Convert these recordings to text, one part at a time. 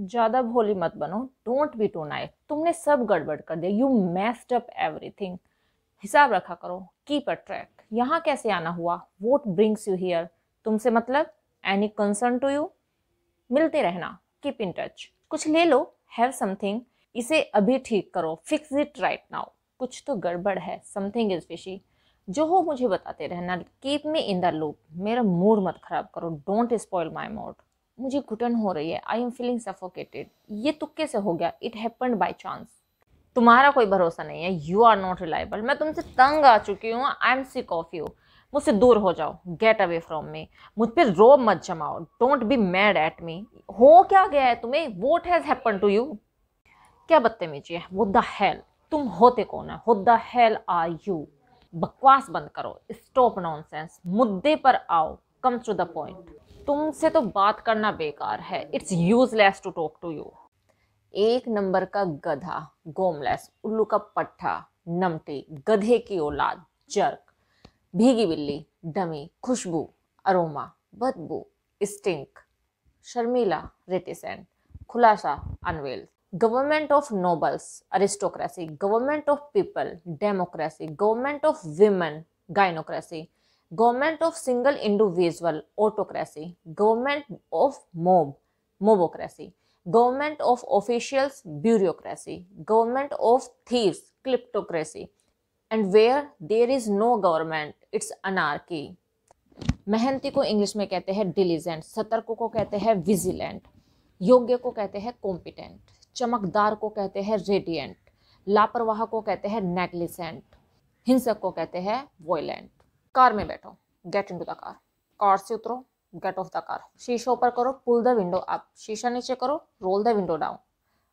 ज़्यादा भोली मत बनो डोंट बी टू नाइट तुमने सब गड़बड़ कर दिया यू मेस्ड अप एवरीथिंग हिसाब रखा करो कीप अ ट्रैक यहाँ कैसे आना हुआ वोट ब्रिंग्स यू हियर तुमसे मतलब एनी कंसर्न टू यू मिलते रहना कीप इन टच कुछ ले लो हैव समथिंग इसे अभी ठीक करो फिक्स इट राइट नाउ कुछ तो गड़बड़ है समथिंग इज फिशी जो हो मुझे बताते रहना keep me in the loop मेरा मूड मत खराब करो डोंट स्पॉइल माई मूड मुझे घुटन हो रही है आई एम फीलिंग सफोकेटेड ये तुक्के तो से हो गया इट हैपन्ड बाई चांस तुम्हारा कोई भरोसा नहीं है यू आर नॉट रिलायबल मैं तुमसे तंग आ चुकी हूँ I am sick of you मुझसे दूर हो जाओ गेट अवे फ्रॉम मी मुझ पर रो मत जमाओ don't be mad at me हो क्या गया है तुम्हें what has happen to you क्या बदतमीजी है वो द हेल तुम होते कौन है हो द हेल आर यू बकवास बंद करो स्टॉप नॉन मुद्दे पर आओ कम टू द पॉइंट तुमसे तो बात करना बेकार है it's useless to talk to you एक नंबर का गधा गोमलेस उल्लू का पट्ठा नमटी गधे की औलाद जर्क भीगी बिल्ली डमी खुशबू अरोमा बदबू स्टिंक शर्मिला रेटिसेंट खुलासा unveil government of nobles aristocracy government of people democracy government of women gynocracy government of single individual autocracy government of mob mobocracy government of officials bureaucracy government of thieves kleptocracy and where there is no government it's anarchy मेहनती को English में कहते हैं diligent सतर्क को कहते हैं vigilant योग्य को कहते हैं कॉम्पिटेंट चमकदार को कहते हैं रेडियंट लापरवाह को कहते हैं नेग्लिसेंट हिंसक को कहते हैं वॉयलेंट कार में बैठो get into the car car से उतरो गेट ऑफ द कार शीशे ऊपर करो पुल द विंडो अप शीशा नीचे करो रोल द विंडो डाउन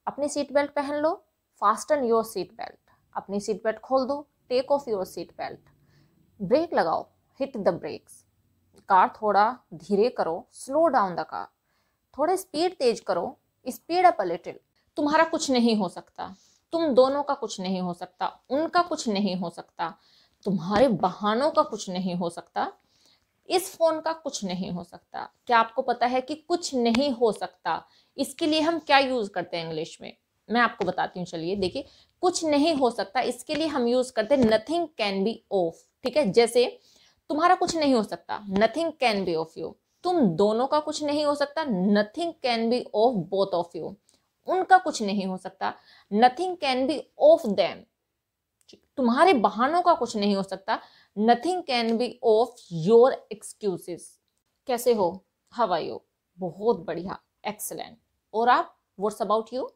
अपनी सीट बेल्ट पहन लो फास्टन योर सीट बेल्ट अपनी सीट बेल्ट खोल दो take off your seat belt brake लगाओ हिट द ब्रेक्स कार थोड़ा धीरे करो स्लो डाउन द कार थोड़े स्पीड तेज करो स्पीड अप लिटिल तुम्हारा कुछ नहीं हो सकता तुम दोनों का कुछ नहीं हो सकता उनका कुछ नहीं हो सकता तुम्हारे बहानों का कुछ नहीं हो सकता इस फोन का कुछ नहीं हो सकता क्या आपको पता है कि कुछ नहीं हो सकता इसके लिए हम क्या यूज करते हैं इंग्लिश में मैं आपको बताती हूँ चलिए देखिए कुछ नहीं हो सकता इसके लिए हम यूज करते हैं नथिंग कैन बी ऑफ ठीक है जैसे तुम्हारा कुछ नहीं हो सकता nothing can be of you तुम दोनों का कुछ नहीं हो सकता nothing can be of both of you उनका कुछ नहीं हो सकता nothing can be of them तुम्हारे बहानों का कुछ नहीं हो सकता nothing can be of your excuses कैसे हो हवा यू बहुत बढ़िया एक्सलेंट और आप व्हाट्स अबाउट यू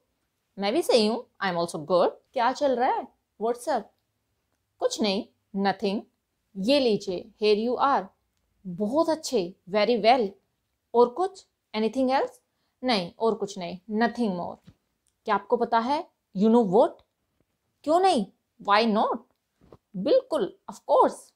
मैं भी सही हूँ आई एम ऑल्सो गुड क्या चल रहा है व्हाट्सअप कुछ नहीं नथिंग ये लीजिए हेर यू आर बहुत अच्छे वेरी वेल well. और कुछ एनीथिंग एल्स नहीं और कुछ नहीं नथिंग मोर क्या आपको पता है यू नो वोट क्यों नहीं वाई नॉट बिल्कुल ऑफकोर्स